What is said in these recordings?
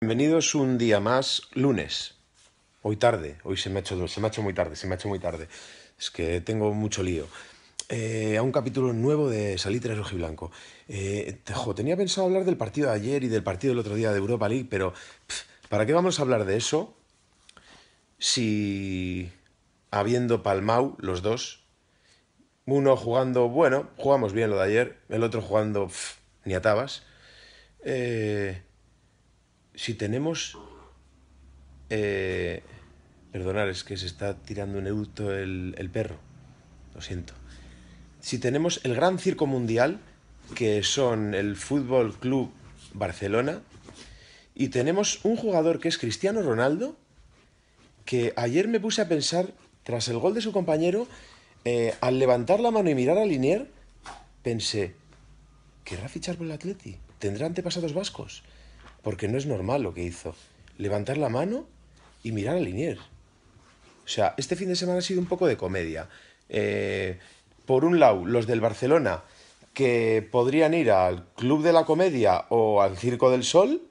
Bienvenidos un día más, lunes. Hoy tarde, hoy se me ha hecho, se me muy tarde, se me ha hecho muy tarde. Es que tengo mucho lío. Eh, a un capítulo nuevo de Salitre Rojiblanco. Eh, Blanco. tenía pensado hablar del partido de ayer y del partido del otro día de Europa League, pero ¿para qué vamos a hablar de eso si habiendo palmau los dos, uno jugando, bueno, jugamos bien lo de ayer, el otro jugando ni atabas? Eh, si tenemos... Eh, perdonar, es que se está tirando un eructo el, el perro. Lo siento. Si tenemos el gran circo mundial, que son el Fútbol Club Barcelona, y tenemos un jugador que es Cristiano Ronaldo, que ayer me puse a pensar, tras el gol de su compañero, eh, al levantar la mano y mirar a Linier, pensé, ¿querrá fichar por el Atleti? ¿Tendrá antepasados vascos? porque no es normal lo que hizo. Levantar la mano y mirar a Liniers. O sea, este fin de semana ha sido un poco de comedia. Eh, por un lado, los del Barcelona, que podrían ir al Club de la Comedia o al Circo del Sol,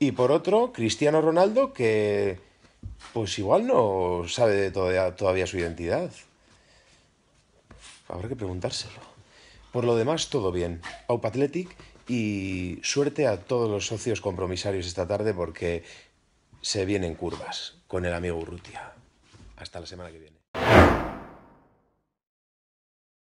y por otro, Cristiano Ronaldo, que pues igual no sabe todavía, todavía su identidad. Habrá que preguntárselo. Por lo demás, todo bien. Aupa Athletic y suerte a todos los socios compromisarios esta tarde porque se vienen curvas con el amigo Urrutia. Hasta la semana que viene.